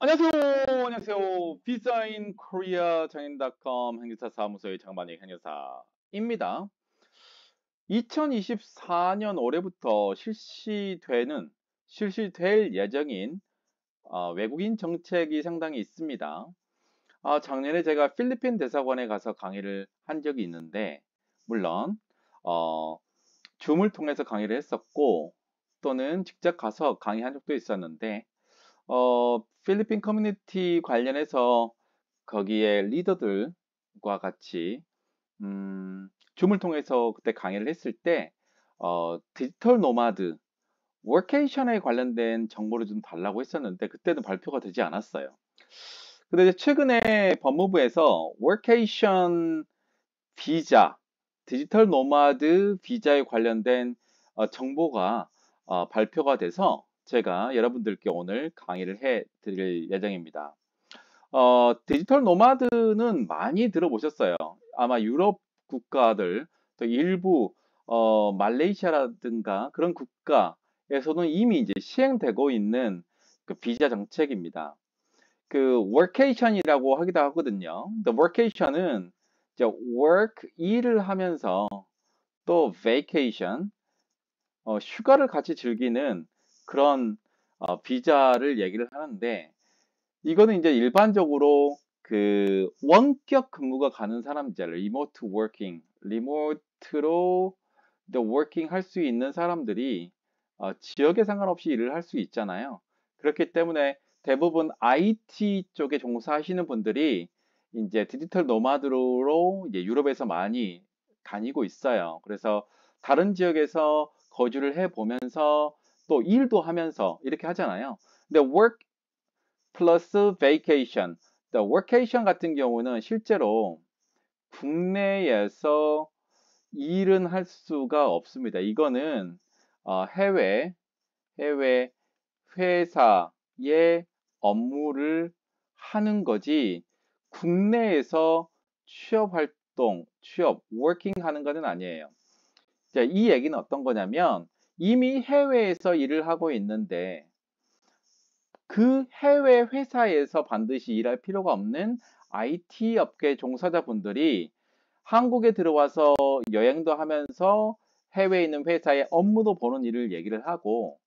안녕하세요. 안녕하세요. 비사인 코리아 장인닷컴 행사 사무소의 장만익 행사입니다. 2024년 올해부터 실시되는 실시될 예정인 어, 외국인 정책이 상당히 있습니다. 어, 작년에 제가 필리핀 대사관에 가서 강의를 한 적이 있는데 물론 어, 줌을 통해서 강의를 했었고 또는 직접 가서 강의한 적도 있었는데 어, 필리핀 커뮤니티 관련해서 거기에 리더들과 같이 음, 줌을 통해서 그때 강의를 했을 때 어, 디지털 노마드 워케이션에 관련된 정보를 좀 달라고 했었는데 그때는 발표가 되지 않았어요. 근데 최근에 법무부에서 워케이션 비자, 디지털 노마드 비자에 관련된 어, 정보가 어, 발표가 돼서 제가 여러분들께 오늘 강의를 해 드릴 예정입니다. 어, 디지털 노마드는 많이 들어보셨어요. 아마 유럽 국가들, 또 일부 어, 말레이시아라든가 그런 국가에서는 이미 이제 시행되고 있는 그 비자 정책입니다. 그 워케이션이라고 하기도 하거든요. 근데 워케이션은 이제 work 일을 하면서 또 vacation 어, 휴가를 같이 즐기는 그런 어, 비자를 얘기를 하는데 이거는 이제 일반적으로 그 원격 근무가 가는 사람들, 리모트 워킹, 리모트로 워킹 할 수 있는 사람들이 어, 지역에 상관없이 일을 할 수 있잖아요. 그렇기 때문에 대부분 IT 쪽에 종사하시는 분들이 이제 디지털 노마드로 이제 유럽에서 많이 다니고 있어요. 그래서 다른 지역에서 거주를 해 보면서 또 일도 하면서 이렇게 하잖아요. 근데 work plus vacation. The workation 같은 경우는 실제로 국내에서 일은 할 수가 없습니다. 이거는 어, 해외 해외 회사의 업무를 하는 거지 국내에서 취업 활동, 취업, working 하는 거는 아니에요. 자, 이 얘기는 어떤 거냐면 이미 해외에서 일을 하고 있는데 그 해외 회사에서 반드시 일할 필요가 없는 IT 업계 종사자분들이 한국에 들어와서 여행도 하면서 해외에 있는 회사의 업무도 보는 일을 얘기를 하고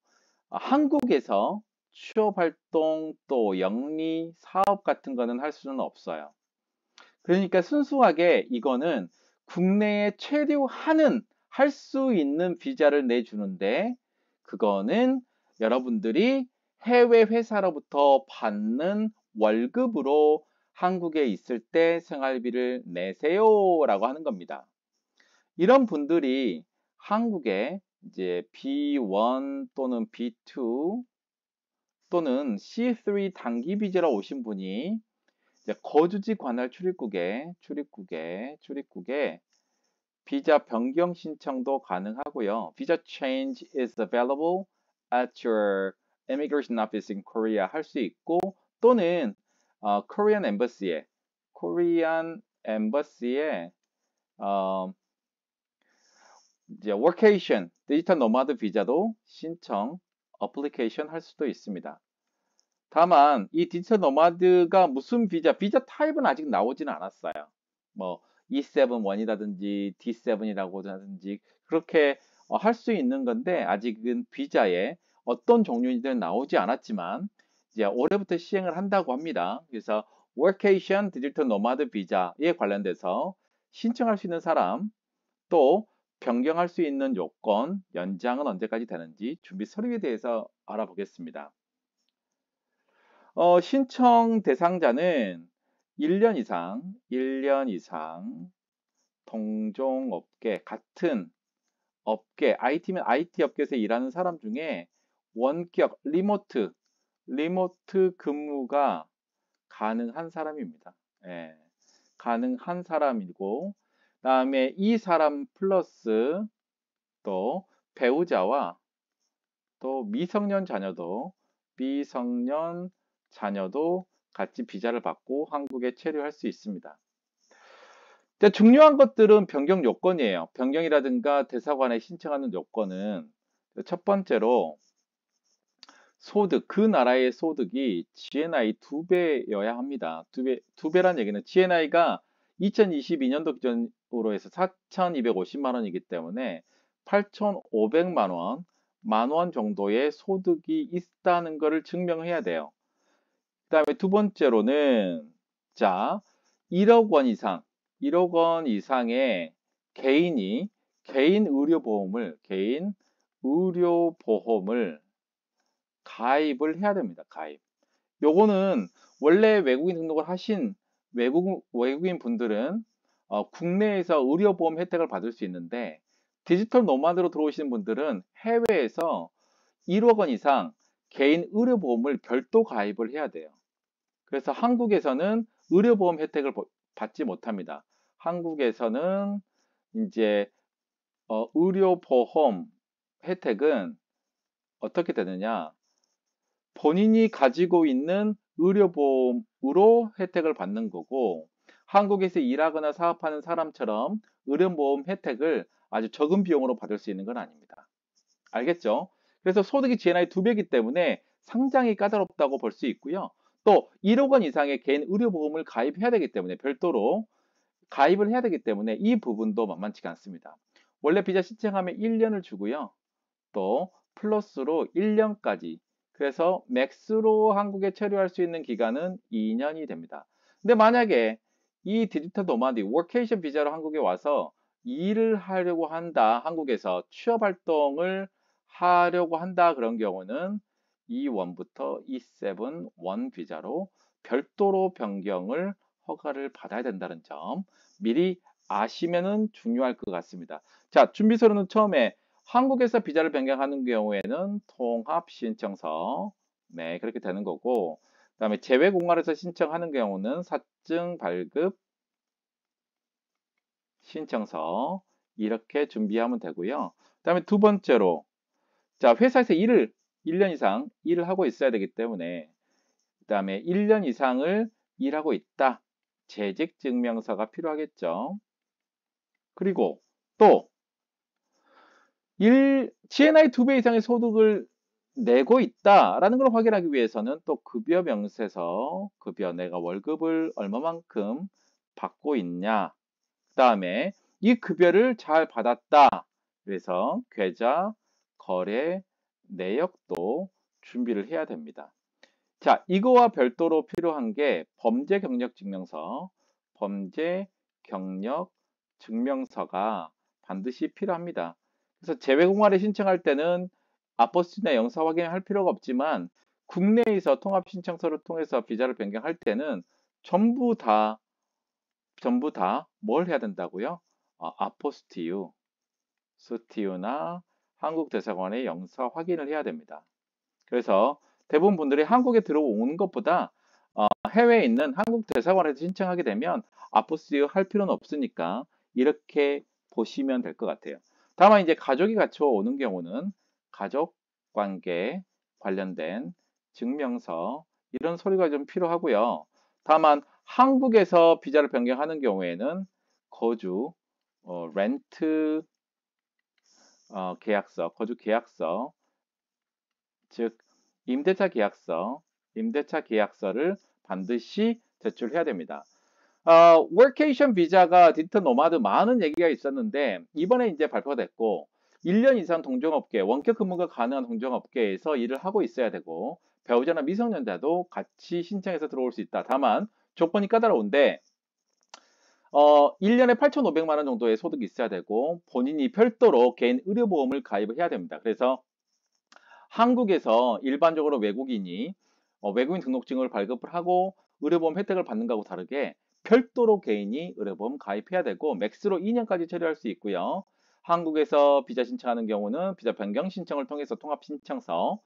아, 한국에서 취업 활동 또 영리 사업 같은 거는 할 수는 없어요. 그러니까 순수하게 이거는 국내에 체류하는 할수 있는 비자를 내주는데 그거는 여러분들이 해외 회사로부터 받는 월급으로 한국에 있을 때 생활비를 내세요 라고 하는 겁니다. 이런 분들이 한국에 이제 B1 또는 B2 또는 C3 단기 비자로 오신 분이 거주지 관할 출입국에 출입국에 출입국에 비자 변경 신청도 가능하고요. 비자 change is available at your immigration office in Korea 할 수 있고 또는 어, Korean embassy에 Korean embassy에 어, 이제 워케이션 디지털 노마드 비자도 신청 application 할 수도 있습니다. 다만 이 디지털 노마드가 무슨 비자 비자 타입은 아직 나오지는 않았어요. 뭐 E7-1이라든지 D7이라고라든지 그렇게 어, 할수 있는 건데 아직은 비자에 어떤 종류인지는 나오지 않았지만 이제 올해부터 시행을 한다고 합니다. 그래서 워케이션 디지털 노마드 비자에 관련돼서 신청할 수 있는 사람 또 변경할 수 있는 요건, 연장은 언제까지 되는지 준비 서류에 대해서 알아보겠습니다. 어, 신청 대상자는 1년 이상, 1년 이상 동종 업계 같은 업계, IT면 IT 업계에서 일하는 사람 중에 원격, 리모트, 리모트 근무가 가능한 사람입니다. 예, 가능한 사람이고 다음에 이 사람 플러스 또 배우자와 또 미성년 자녀도 미성년 자녀도 같이 비자를 받고 한국에 체류할 수 있습니다. 중요한 것들은 변경 요건이에요. 변경이라든가 대사관에 신청하는 요건은 첫 번째로 소득, 그 나라의 소득이 GNI 두 배여야 합니다. 두 배, 두 배란 얘기는 GNI가 2022년도 기준으로 해서 4,250만 원이기 때문에 8,500만 원, 만 원 정도의 소득이 있다는 것을 증명해야 돼요. 다음에 두 번째로는 자 1억 원 이상 1억 원 이상의 개인이 개인 의료보험을 개인 의료보험을 가입을 해야 됩니다. 가입. 요거는 원래 외국인 등록을 하신 외국, 외국인 분들은 어, 국내에서 의료보험 혜택을 받을 수 있는데 디지털 노마드로 들어오시는 분들은 해외에서 1억 원 이상 개인 의료보험을 별도 가입을 해야 돼요. 그래서 한국에서는 의료보험 혜택을 받지 못합니다. 한국에서는 이제 어, 의료보험 혜택은 어떻게 되느냐? 본인이 가지고 있는 의료보험으로 혜택을 받는 거고 한국에서 일하거나 사업하는 사람처럼 의료보험 혜택을 아주 적은 비용으로 받을 수 있는 건 아닙니다. 알겠죠? 그래서 소득이 GNI 두 배이기 때문에 상장이 까다롭다고 볼 수 있고요. 또 1억 원 이상의 개인 의료보험을 가입해야 되기 때문에 별도로 가입을 해야 되기 때문에 이 부분도 만만치가 않습니다. 원래 비자 신청하면 1년을 주고요. 또 플러스로 1년까지 그래서 맥스로 한국에 체류할 수 있는 기간은 2년이 됩니다. 근데 만약에 이 디지털 노마디 워케이션 비자로 한국에 와서 일을 하려고 한다 한국에서 취업 활동을 하려고 한다 그런 경우는 E1부터 E7 원 비자로 별도로 변경을 허가를 받아야 된다는 점 미리 아시면은 중요할 것 같습니다. 자, 준비 서류는 처음에 한국에서 비자를 변경하는 경우에는 통합 신청서 네, 그렇게 되는 거고 그다음에 제외 공간에서 신청하는 경우는 사증 발급 신청서 이렇게 준비하면 되고요. 그다음에 두 번째로 자, 회사에서 일을 1년 이상 일을 하고 있어야 되기 때문에 그 다음에 1년 이상을 일하고 있다. 재직 증명서가 필요하겠죠. 그리고 또 1, GNI 2배 이상의 소득을 내고 있다라는 걸 확인하기 위해서는 또 급여 명세서, 급여 내가 월급을 얼마만큼 받고 있냐. 그 다음에 이 급여를 잘 받았다. 그래서 계좌, 거래, 내역도 준비를 해야 됩니다. 자, 이거와 별도로 필요한 게 범죄 경력 증명서, 범죄 경력 증명서가 반드시 필요합니다. 그래서 재외공화를 신청할 때는 아버스나 영사 확인할 필요가 없지만 국내에서 통합 신청서를 통해서 비자를 변경할 때는 전부 다 전부 다 뭘 해야 된다고요? 아, 아포스티유, 스티유나 한국 대사관의 영사 확인을 해야 됩니다. 그래서 대부분 분들이 한국에 들어오는 것보다 어, 해외에 있는 한국 대사관에서 신청하게 되면 아포스티어 할 필요는 없으니까 이렇게 보시면 될 것 같아요. 다만 이제 가족이 갖춰 오는 경우는 가족 관계 관련된 증명서 이런 서류가 좀 필요하고요. 다만 한국에서 비자를 변경하는 경우에는 거주, 어, 렌트 어, 계약서, 거주 계약서, 즉 임대차 계약서, 임대차 계약서를 반드시 제출해야 됩니다. 어, 워케이션 비자가 디지털 노마드 많은 얘기가 있었는데 이번에 이제 발표가 됐고 1년 이상 동종업계, 원격 근무가 가능한 동종업계에서 일을 하고 있어야 되고 배우자나 미성년자도 같이 신청해서 들어올 수 있다. 다만 조건이 까다로운데 어, 1년에 8,500만 원 정도의 소득이 있어야 되고 본인이 별도로 개인 의료보험을 가입을 해야 됩니다. 그래서 한국에서 일반적으로 외국인이 어, 외국인 등록증을 발급을 하고 의료보험 혜택을 받는 거하고 다르게 별도로 개인이 의료보험 가입해야 되고 맥스로 2년까지 체류할 수 있고요. 한국에서 비자 신청하는 경우는 비자 변경 신청을 통해서 통합 신청서,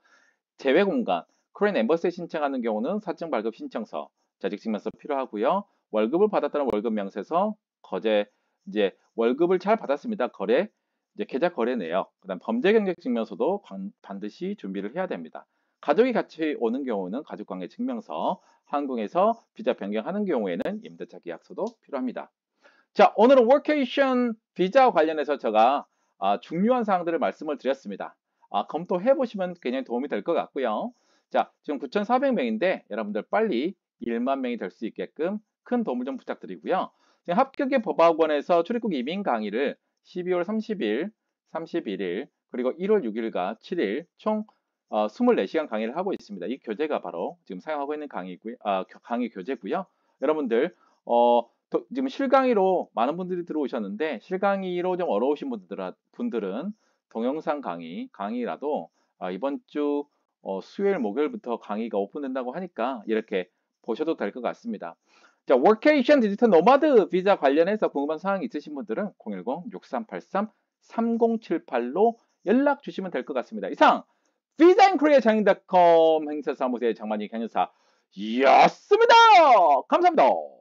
제외 공간, 크리안 엠버스에 신청하는 경우는 사증 발급 신청서, 자직 증명서 필요하고요. 월급을 받았다는 월급 명세서 거제 이제 월급을 잘 받았습니다. 거래 이제 계좌 거래 내역 그다음 범죄 경력 증명서도 반드시 준비를 해야 됩니다. 가족이 같이 오는 경우는 가족관계 증명서, 항공에서 비자 변경하는 경우에는 임대차 계약서도 필요합니다. 자, 오늘은 워케이션 비자 관련해서 제가 아, 중요한 사항들을 말씀을 드렸습니다. 아, 검토해 보시면 굉장히 도움이 될 것 같고요. 자, 지금 9,400명인데 여러분들 빨리 1만 명이 될 수 있게끔 큰 도움을 좀 부탁드리고요. 네, 합격의 법학원에서 출입국 이민 강의를 12월 30일, 31일, 그리고 1월 6일과 7일 총 24시간 어, 강의를 하고 있습니다. 이 교재가 바로 지금 사용하고 있는 강의고요. 아, 강의 교재고요. 여러분들 어, 지금 실강의로 많은 분들이 들어오셨는데 실강의로 좀 어려우신 분들은 동영상 강의, 강의라도 아, 이번 주 어, 수요일, 목요일부터 강의가 오픈된다고 하니까 이렇게 보셔도 될 것 같습니다. 자, 워케이션 디지털 노마드 비자 관련해서 궁금한 사항 있으신 분들은 010-6383-3078로 연락 주시면 될 것 같습니다. 이상 비자인크리아 장인닷컴 행사사무소의 장만희 강연사 였습니다 감사합니다.